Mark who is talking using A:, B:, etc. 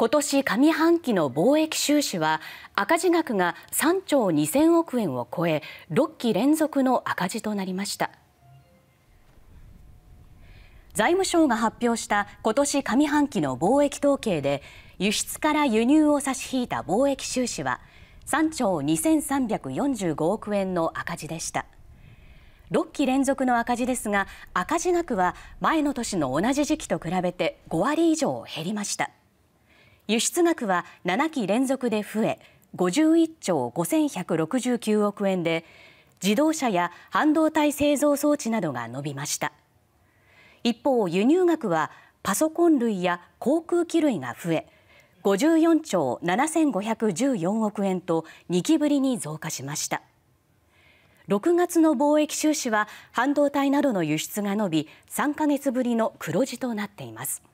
A: 今年上半期の貿易収支は赤字額が3兆2000億円を超え6期連続の赤字となりました財務省が発表した今年上半期の貿易統計で輸出から輸入を差し引いた貿易収支は3兆2345億円の赤字でした6期連続の赤字ですが赤字額は前の年の同じ時期と比べて5割以上減りました輸出額は7期連続で増え51兆5169億円で自動車や半導体製造装置などが伸びました一方輸入額はパソコン類や航空機類が増え54兆7514億円と2期ぶりに増加しました6月の貿易収支は半導体などの輸出が伸び3か月ぶりの黒字となっています。